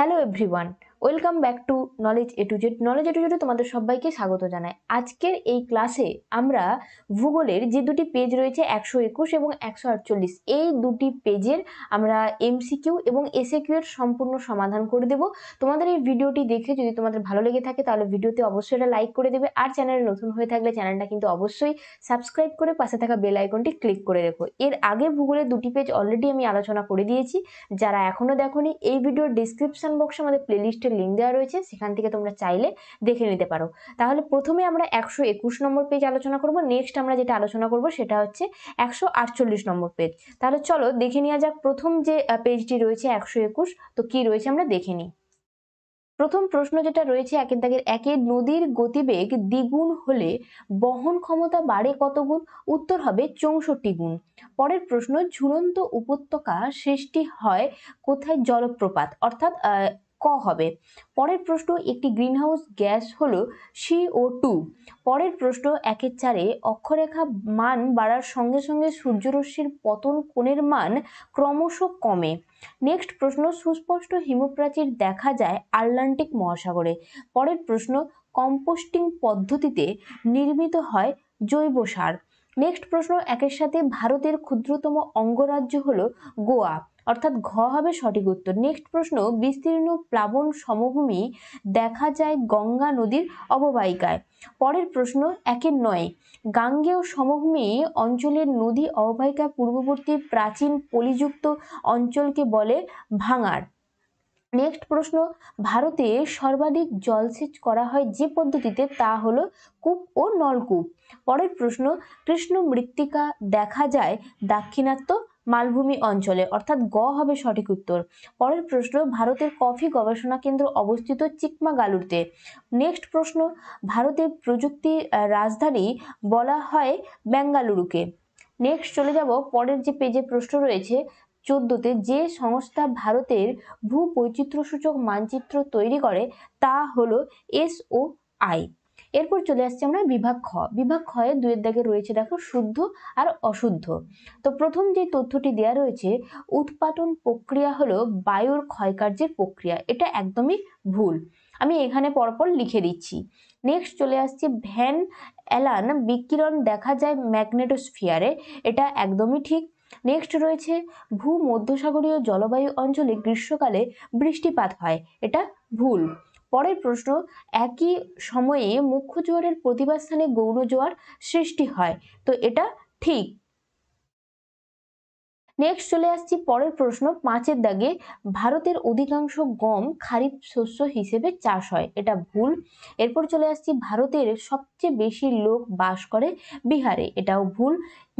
Hello everyone. Welcome back to knowledge A to Z knowledge A to জেডে তোমাদের সবাইকে স্বাগত জানাই আজকের এই ক্লাসে আমরা ভূগোলের যে দুটি পেজ রয়েছে একশো একুশ এবং একশো আটচল্লিশ এই দুটি পেজের আমরা এমসিকিউ এবং এসএকিউ এর সম্পূর্ণ সমাধান করে দেব তোমাদের এই ভিডিওটি দেখে যদি তোমাদের ভালো লেগে থাকে তাহলে ভিডিওতে অবশ্যই এটা লাইক করে দেবে আর চ্যানেলে নতুন হয়ে থাকলে চ্যানেলটা কিন্তু অবশ্যই সাবস্ক্রাইব করে পাশে থাকা বেল আইকনটি ক্লিক করে রেখো এর আগে ভূগোলের দুটি পেজ অলরেডি আমি আলোচনা করে দিয়েছি যারা এখনও দেখোনি এই ভিডিওর ডিসক্রিপশান বক্সে আমাদের প্লেলিস্টে পেজের লিঙ্ক দেওয়া রয়েছে সেখান থেকে তোমরা চাইলে দেখে নিতে পারো তাহলে প্রথমে আমরা একশো একুশ নম্বর পেজ আলোচনা করব নেক্সট আমরা যেটা আলোচনা করব সেটা হচ্ছে একশো আটচল্লিশ নম্বর পেজ তাহলে চলো দেখে নেওয়া যাক প্রথম যে পেজটি রয়েছে একশো একুশ তো কি রয়েছে আমরা দেখে নিই প্রথম প্রশ্ন যেটা রয়েছে একের দাগের একে নদীর গতিবেগ দ্বিগুণ হলে বহন ক্ষমতা বাড়ে কত গুণ উত্তর হবে চৌষট্টি গুণ পরের প্রশ্ন ঝুলন্ত উপত্যকা সৃষ্টি হয় কোথায় জলপ্রপাত অর্থাৎ ক হবে পরের প্রশ্ন একটি গ্রিনহাউস গ্যাস হল সিও টু পরের প্রশ্ন একের চারে অক্ষরেখা মান বাড়ার সঙ্গে সঙ্গে সূর্যরশ্মির পতন কোণের মান ক্রমশ কমে নেক্সট প্রশ্ন সুস্পষ্ট হিমপ্রাচীর দেখা যায় আটলান্টিক মহাসাগরে পরের প্রশ্ন কম্পোস্টিং পদ্ধতিতে নির্মিত হয় জৈব সার নেক্সট প্রশ্ন একের সাথে ভারতের ক্ষুদ্রতম অঙ্গরাজ্য হল গোয়া অর্থাৎ ঘ হবে সঠিক উত্তর নেক্সট প্রশ্ন বিস্তীর্ণ প্লাবন সমভূমি দেখা যায় গঙ্গা নদীর অববাহিকায় পরের প্রশ্ন একের নয় গাঙ্গেয় সমভূমি অঞ্চলের নদী অববাহিকায় পূর্ববর্তী প্রাচীন পলিযুক্ত অঞ্চলকে বলে ভাঙার নেক্সট প্রশ্ন ভারতে সর্বাধিক জলসেচ করা হয় যে পদ্ধতিতে তা হলো কূপ ও নলকূপ পরের প্রশ্ন কৃষ্ণ মৃত্তিকা দেখা যায় দাক্ষিণাত্য মালভূমি অঞ্চলে অর্থাৎ গ হবে সঠিক উত্তর পরের প্রশ্ন ভারতের কফি গবেষণা কেন্দ্র অবস্থিত চিকমাগালুরতে নেক্সট প্রশ্ন ভারতের প্রযুক্তি রাজধানী বলা হয় বেঙ্গালুরুকে নেক্সট চলে যাব পরের যে পেজে প্রশ্ন রয়েছে চোদ্দোতে যে সংস্থা ভারতের ভূ বৈচিত্র্যসূচক মানচিত্র তৈরি করে তা হলো এসও আই এরপর চলে আসছি আমরা বিভাগ খ বিভাগ খয়ে দুয়ের দাগে রয়েছে দেখো শুদ্ধ আর অশুদ্ধ তো প্রথম যে তথ্যটি দেয়া রয়েছে উৎপাদন প্রক্রিয়া হলো বায়ুর ক্ষয়কার্যের প্রক্রিয়া এটা একদমই ভুল আমি এখানে পরপর লিখে দিচ্ছি নেক্সট চলে আসছে ভ্যান অ্যালান বিকিরণ দেখা যায় ম্যাগনেটোস্ফিয়ারে এটা একদমই ঠিক নেক্সট রয়েছে ভূমধ্যসাগরীয় জলবায়ু অঞ্চলে গ্রীষ্মকালে বৃষ্টিপাত হয় এটা ভুল পরের প্রশ্ন একই সময়ে মুখ্য জোয়ারের প্রতিবার স্থানে গৌণ জোয়ার সৃষ্টি হয় তো এটা ঠিক নেক্সট চলে আসছি পরের প্রশ্ন পাঁচের দাগে ভারতের অধিকাংশ গম খারিফ শস্য হিসেবে চাষ হয় এটা ভুল এরপর চলে আসছি ভারতের সবচেয়ে বেশি লোক বাস করে বিহারে এটাও ভুল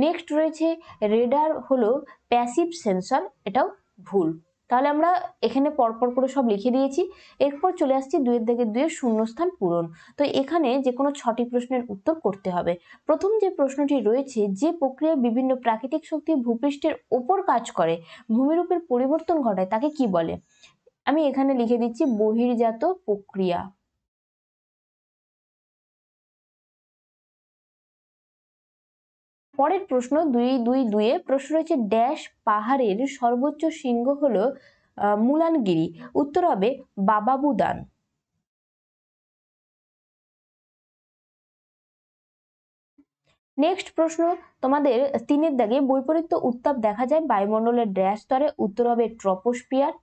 নেক্সট রয়েছে রেডার হলো প্যাসিভ সেন্সর এটাও ভুল তাহলে আমরা এখানে পরপর করে সব লিখে দিয়েছি এরপর চলে আসছি দুয়ের দিকে দুয়ের শূন্যস্থান পূরণ তো এখানে যে কোনো ছটি প্রশ্নের উত্তর করতে হবে প্রথম যে প্রশ্নটি রয়েছে যে প্রক্রিয়া বিভিন্ন প্রাকৃতিক শক্তি ভূপৃষ্ঠের ওপর কাজ করে ভূমিরূপের পরিবর্তন ঘটায় তাকে কি বলে আমি এখানে লিখে দিচ্ছি বহির্জাত প্রক্রিয়া পরের প্রশ্ন দুই দুই দুয়ে প্রশ্ন রয়েছে ড্যাশ পাহাড়ের সর্বোচ্চ শৃঙ্গ হল মুলানগিরি উত্তর হবে বাবাবুদান নেক্সট প্রশ্ন তোমাদের তিনের দাগে বৈপরীত্য উত্তাপ দেখা যায় বায়ুমণ্ডলের ড্যাশ স্তরে উত্তর হবে ট্রপোস্পিয়ার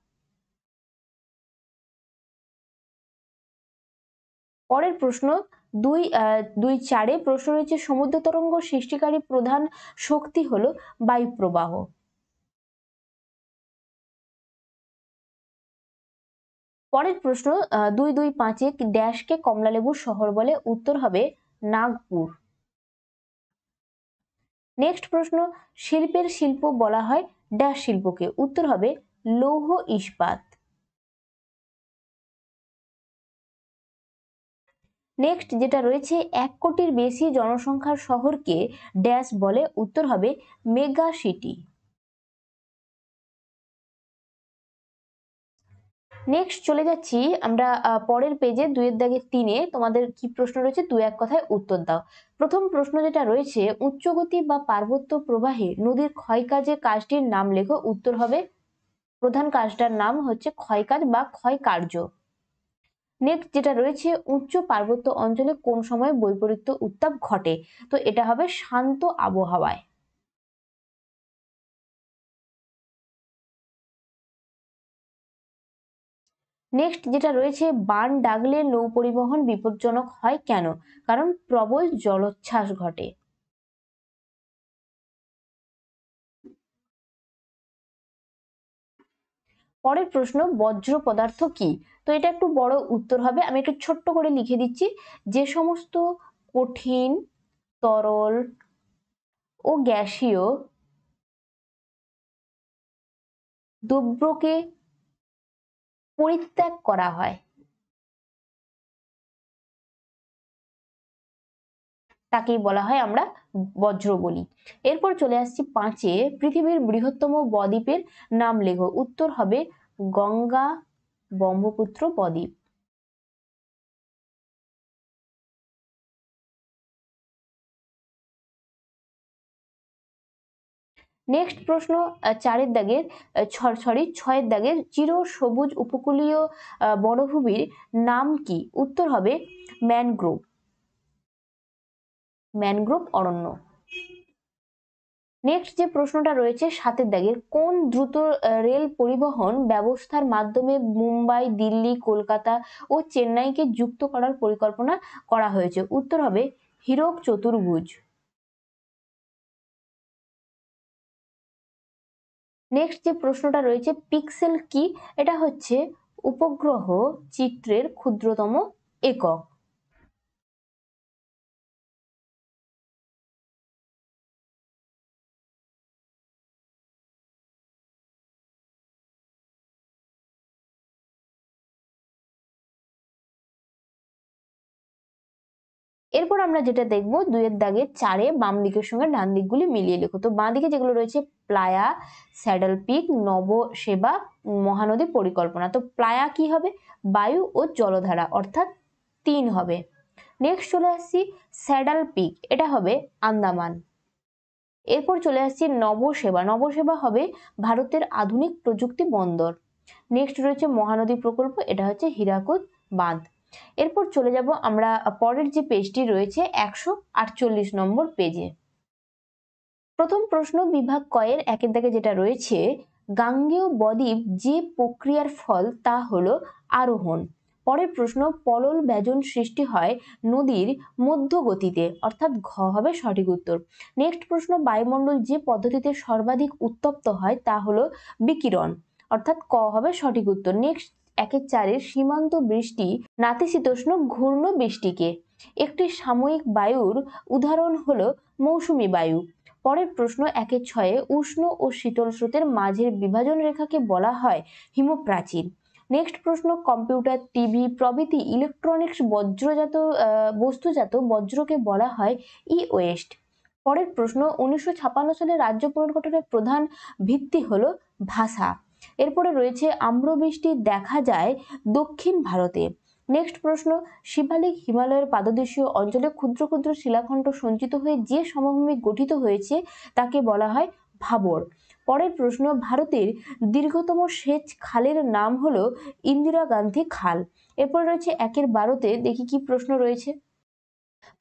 পরের প্রশ্ন দুই দুই চারে প্রশ্ন রয়েছে সমুদ্র তরঙ্গ সৃষ্টিকারী প্রধান শক্তি হল বায়ুপ্রবাহ পরের প্রশ্ন দুই দুই পাঁচে ড্যাশকে কমলালেবু শহর বলে উত্তর হবে নাগপুর নেক্সট প্রশ্ন শিল্পের শিল্প বলা হয় ড্যাশ শিল্পকে উত্তর হবে লৌহ ইস্পাত নেক্সট যেটা রয়েছে এক কোটির বেশি জনসংখ্যার শহরকে ড্যাশ বলে উত্তর হবে মেগা সিটি নেক্সট চলে যাচ্ছি আমরা পরের পেজে দুয়ের দাগে তিনে তোমাদের কি প্রশ্ন রয়েছে দু এক কথায় উত্তর দাও প্রথম প্রশ্ন যেটা রয়েছে উচ্চগতি বা পার্বত্য প্রবাহে নদীর ক্ষয়কাজে কাজটির নাম লেখো উত্তর হবে প্রধান কাজটার নাম হচ্ছে ক্ষয়কাজ বা ক্ষয় কার্য নেক্সট যেটা রয়েছে উচ্চ পার্বত্য অঞ্চলে কোন সময় বৈপরীত্য উত্তাপ ঘটে তো এটা হবে শান্ত আবহাওয়ায় নেক্সট যেটা রয়েছে বান ডাকলে নৌ পরিবহন বিপজ্জনক হয় কেন কারণ প্রবল জলোচ্ছ্বাস ঘটে পরের প্রশ্ন বজ্র পদার্থ কি তো এটা একটু বড় উত্তর হবে আমি একটু ছোট্ট করে লিখে দিচ্ছি যে সমস্ত কঠিন তরল ও গ্যাসীয় দ্রব্যকে পরিত্যাগ করা হয় তাকেই বলা হয় আমরা বজ্র বলি এরপর চলে আসছি পাঁচে পৃথিবীর বৃহত্তম বদ্বীপের নাম লেখো উত্তর হবে গঙ্গা ব্রহ্মপুত্র বদ্বীপ নেক্সট প্রশ্ন চারের দাগের সরি ছয়ের দাগের চির সবুজ উপকূলীয় বনভূমির নাম কি উত্তর হবে ম্যানগ্রোভ ম্যানগ্রোভ অরণ্য নেক্সট যে প্রশ্নটা রয়েছে সাতের দাগের কোন দ্রুত রেল পরিবহন ব্যবস্থার মাধ্যমে মুম্বাই দিল্লি কলকাতা ও চেন্নাইকে যুক্ত করার পরিকল্পনা করা হয়েছে উত্তর হবে হিরক চতুর্ভুজ নেক্সট যে প্রশ্নটা রয়েছে পিক্সেল কি এটা হচ্ছে উপগ্রহ চিত্রের ক্ষুদ্রতম একক এরপর আমরা যেটা দেখব দুইয়ের দাগে চারে বাম দিকের সঙ্গে ডান দিকগুলি মিলিয়ে লিখো তো বাঁ দিকে যেগুলো রয়েছে playa saddle peak Nhava Sheva Mahanadi পরিকল্পনা তো প্লায়া কি হবে বায়ু ও জলধারা অর্থাৎ তিন হবে নেক্সট চলে আসছি স্যাডাল পিক এটা হবে আন্দামান এরপর চলে আসছি নবসেবা নবসেবা হবে ভারতের আধুনিক প্রযুক্তি বন্দর নেক্সট রয়েছে মহানদী প্রকল্প এটা হচ্ছে হীরাকুদ বাঁধ এরপর চলে যাব আমরা পরের যে পেজটি রয়েছে একশো আটচল্লিশ নম্বর পেজে প্রথম প্রশ্ন বিভাগ কয়ের একের দাগে যেটা রয়েছে গাঙ্গেয় বদ্বীপ যে প্রক্রিয়ার ফল তা হলো আরোহণ পরের প্রশ্ন পলল ব্যজন সৃষ্টি হয় নদীর মধ্য গতিতে অর্থাৎ ঘ হবে সঠিক উত্তর নেক্সট প্রশ্ন বায়ুমণ্ডল যে পদ্ধতিতে সর্বাধিক উত্তপ্ত হয় তা হলো বিকিরণ অর্থাৎ ক হবে সঠিক উত্তর নেক্সট একের চারের সীমান্ত বৃষ্টি নাতিশীতোষ্ণ ঘূর্ণ বৃষ্টিকে একটি সাময়িক বায়ুর উদাহরণ হল মৌসুমি বায়ু পরের প্রশ্ন একে ছয়ে উষ্ণ ও শীতল স্রোতের মাঝের বিভাজন রেখাকে বলা হয় হিমপ্রাচীর নেক্সট প্রশ্ন কম্পিউটার টিভি প্রভৃতি ইলেকট্রনিক্স বজ্রজাত বস্তুজাত বজ্রকে বলা হয় ই ওয়েস্ট পরের প্রশ্ন উনিশশো সালে রাজ্য পুনর্গঠনের প্রধান ভিত্তি হল ভাষা এরপরে রয়েছে আম্রবৃষ্টি দেখা যায় দক্ষিণ ভারতে নেক্সট প্রশ্ন শিবালিক হিমালয়ের পাদদেশীয় অঞ্চলে ক্ষুদ্র ক্ষুদ্র শিলাখণ্ড সঞ্চিত হয়ে যে সমভূমি গঠিত হয়েছে তাকে বলা হয় ভাবর পরের প্রশ্ন ভারতের দীর্ঘতম সেচ খালের নাম হল ইন্দিরা গান্ধী খাল এরপর রয়েছে একের বারোতে দেখি কি প্রশ্ন রয়েছে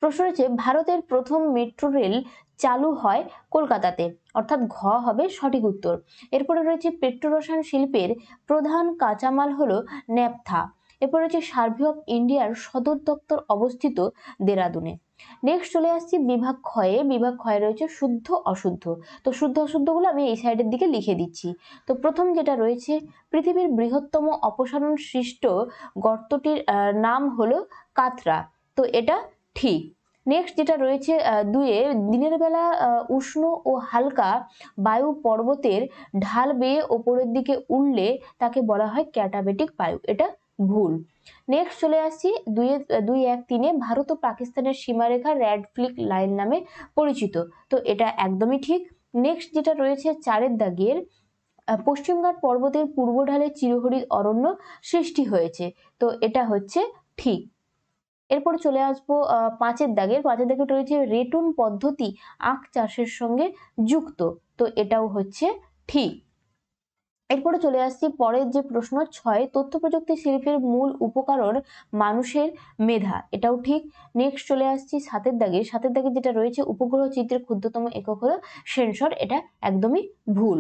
প্রশ্ন রয়েছে ভারতের প্রথম মেট্রো রেল চালু হয় কলকাতাতে অর্থাৎ ঘ হবে সঠিক উত্তর এরপরে রয়েছে পেট্রোরসায়ন শিল্পের প্রধান কাঁচামাল হল ন্যাপথা এরপর রয়েছে সার্ভে অফ ইন্ডিয়ার সদর দপ্তর অবস্থিত দেরাদুনে নেক্সট চলে আসছি বিভাগ ক্ষয়ে বিভাগ ক্ষয়ে রয়েছে শুদ্ধ অশুদ্ধ তো শুদ্ধ অশুদ্ধগুলো আমি এই সাইডের দিকে লিখে দিচ্ছি তো প্রথম যেটা রয়েছে পৃথিবীর বৃহত্তম অপসারণ সৃষ্ট গর্তটির নাম হলো কাতরা তো এটা ঠিক নেক্সট যেটা রয়েছে দুয়ে দিনের বেলা উষ্ণ ও হালকা বায়ু পর্বতের ঢাল বেয়ে ওপরের দিকে উঠলে তাকে বলা হয় ক্যাটাবেটিক বায়ু এটা ভুল নেক্সট চলে আসছি দুই দুই এক তিনে ভারত ও পাকিস্তানের সীমারেখা র্যাড ফ্লিক লাইন নামে পরিচিত তো এটা একদমই ঠিক নেক্সট যেটা রয়েছে চারের দাগের পশ্চিমঘাট পর্বতের পূর্ব ঢালে চিরহরিৎ অরণ্য সৃষ্টি হয়েছে তো এটা হচ্ছে ঠিক এরপর চলে আসবো পাঁচের দাগের পাঁচের দাগে রয়েছে রেটুন পদ্ধতি আখ চাষের সঙ্গে যুক্ত তো এটাও হচ্ছে ঠিক এরপরে চলে আসছি পরের যে প্রশ্ন ছয় তথ্য প্রযুক্তি শিল্পের মূল উপকরণ মানুষের মেধা এটাও ঠিক নেক্সট চলে আসছি সাতের দাগে সাতের দাগে যেটা রয়েছে উপগ্রহ চিত্রের ক্ষুদ্রতম একক হলো সেন্সর এটা একদমই ভুল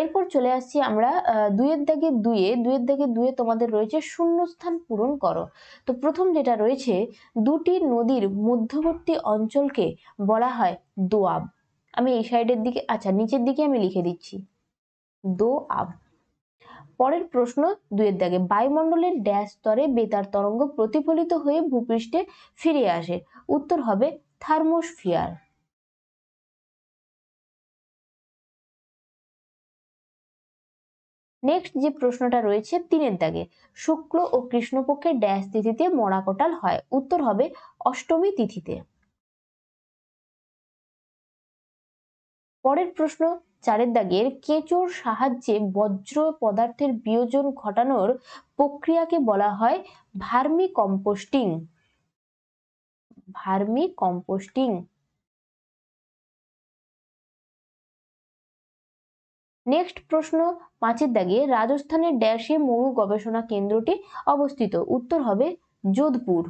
এরপর চলে আসছি আমরা দুয়ের দাগে দুয়ে দুয়ের দাগে দুয়ে তোমাদের রয়েছে শূন্যস্থান পূরণ করো তো প্রথম যেটা রয়েছে দুটি নদীর মধ্যবর্তী অঞ্চলকে বলা হয় দোয়াব আমি এই সাইডের দিকে আচ্ছা নিচের দিকে আমি লিখে দিচ্ছি দো আব পরের প্রশ্ন দুয়ের দাগে বায়ুমণ্ডলের ড্যাশ স্তরে বেতার তরঙ্গ প্রতিফলিত হয়ে ভূপৃষ্ঠে ফিরে আসে উত্তর হবে থার্মোস্ফিয়ার নেক্সট যে প্রশ্নটা রয়েছে তিনের দাগে শুক্ল ও কৃষ্ণপক্ষের ড্যাশ তিথিতে মরাকোটাল হয় উত্তর হবে অষ্টমী তিথিতে পরের প্রশ্ন চারের দাগের কেঁচোর সাহায্যে বজ্র পদার্থের বিয়োজন ঘটানোর প্রক্রিয়াকে বলা হয় vermicomposting vermicomposting next প্রশ্ন পাঁচের দাগে রাজস্থানের ড্যাশে মরু গবেষণা কেন্দ্রটি অবস্থিত উত্তর হবে যোধপুর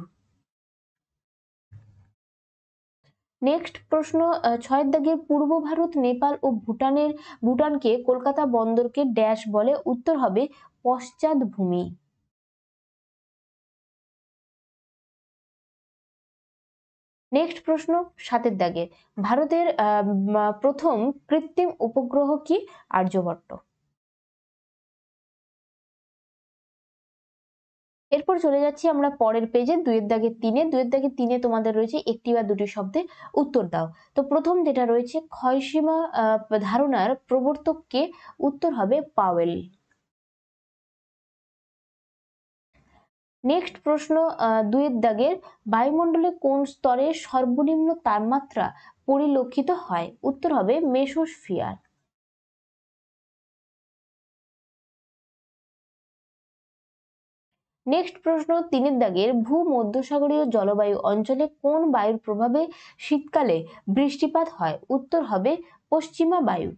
নেক্সট প্রশ্ন ছয়ের দাগে পূর্ব ভারত নেপাল ও ভুটানের ভুটানকে কলকাতা বন্দরকে ড্যাশ বলে উত্তর হবে ভূমি নেক্সট প্রশ্ন সাতের দাগে ভারতের প্রথম কৃত্রিম উপগ্রহ কি আর্যভট্ট এরপর চলে যাচ্ছি আমরা পরের পেজে দুয়ের দাগে তিনে দুয়ের দাগে তিনে তোমাদের রয়েছে একটি বা দুটি শব্দে উত্তর দাও তো প্রথম যেটা রয়েছে ক্ষয়সীমা ধারণার প্রবর্তককে উত্তর হবে পাওয়েল নেক্সট প্রশ্ন দুইয়ের দাগের বায়ুমণ্ডলে কোন স্তরে সর্বনিম্ন তাপমাত্রা পরিলক্ষিত হয় উত্তর হবে মেসোস্ফিয়ার নেক্সট প্রশ্ন তিনের দাগের ভূমধ্যসাগরীয় জলবায়ু অঞ্চলে কোন বায়ুর প্রভাবে শীতকালে বৃষ্টিপাত হয় উত্তর হবে পশ্চিমা বায়ু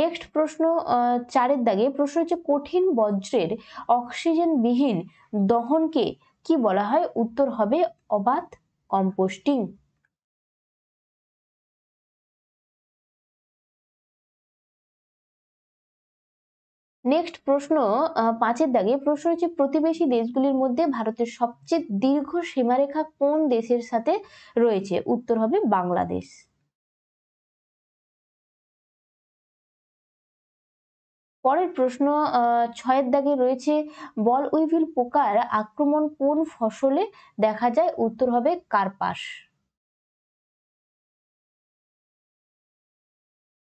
নেক্সট প্রশ্ন চারের দাগে প্রশ্ন হচ্ছে কঠিন বজ্রের অক্সিজেনবিহীন দহনকে কি বলা হয় উত্তর হবে অবাধ কম্পোস্টিং নেক্সট প্রশ্ন পাঁচের দাগে প্রশ্ন হচ্ছে প্রতিবেশী দেশগুলির মধ্যে ভারতের সবচেয়ে দীর্ঘ সীমারেখা কোন দেশের সাথে রয়েছে উত্তর হবে বাংলাদেশ পরের প্রশ্ন ছয়ের দাগে রয়েছে বল উইভিল পোকার আক্রমণ কোন ফসলে দেখা যায় উত্তর হবে কার্পাস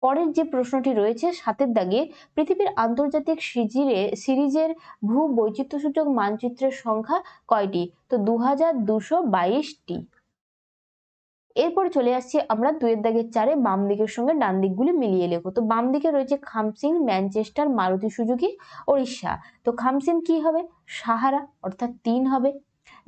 পরের যে প্রশ্নটি রয়েছে সাতের দাগে পৃথিবীর আন্তর্জাতিক সিজিরে সিরিজের ভূ বৈচিত্র্যসূচক মানচিত্রের সংখ্যা কয়টি তো দু হাজার দুশো বাইশটি এরপর চলে আসছি আমরা দুয়ের দাগের চারে বাম দিকের সঙ্গে ডান দিকগুলি মিলিয়ে লেখো তো বাম দিকে রয়েছে Khamsin Manchester Maruti Suzuki Odisha তো খামসিং কি হবে সাহারা অর্থাৎ তিন হবে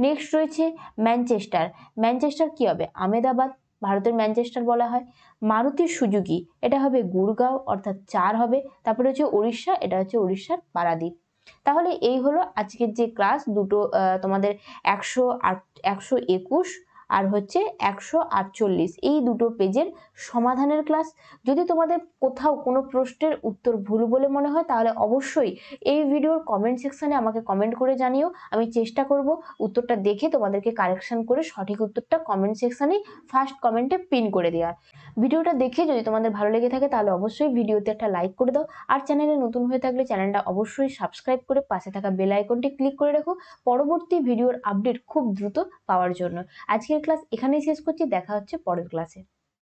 নেক্সট রয়েছে ম্যানচেস্টার ম্যানচেস্টার কি হবে আমেদাবাদ ভারতের ম্যানচেস্টার বলা হয় মারুতি সুজুকি এটা হবে গুরগাঁও অর্থাৎ চার হবে তারপরে হচ্ছে উড়িষ্যা এটা হচ্ছে উড়িষ্যার পারাদ্বীপ তাহলে এই হলো আজকের যে ক্লাস দুটো তোমাদের একশো আট একশো একুশ আর হচ্ছে একশো আটচল্লিশ এই দুটো পেজের সমাধানের ক্লাস যদি তোমাদের কোথাও কোনো প্রশ্নের উত্তর ভুল বলে মনে হয় তাহলে অবশ্যই এই ভিডিওর কমেন্ট সেকশানে আমাকে কমেন্ট করে জানিও আমি চেষ্টা করব উত্তরটা দেখে তোমাদেরকে কারেকশান করে সঠিক উত্তরটা কমেন্ট সেকশানে ফার্স্ট কমেন্টে পিন করে দেওয়ার ভিডিওটা দেখে যদি তোমাদের ভালো লেগে থাকে তাহলে অবশ্যই ভিডিওতে একটা লাইক করে দাও আর চ্যানেলে নতুন হয়ে থাকলে চ্যানেলটা অবশ্যই সাবস্ক্রাইব করে পাশে থাকা বেল আইকনটি ক্লিক করে রাখো পরবর্তী ভিডিওর আপডেট খুব দ্রুত পাওয়ার জন্য আজকের ক্লাস এখানেই শেষ করছি দেখা হচ্ছে পরের ক্লাসে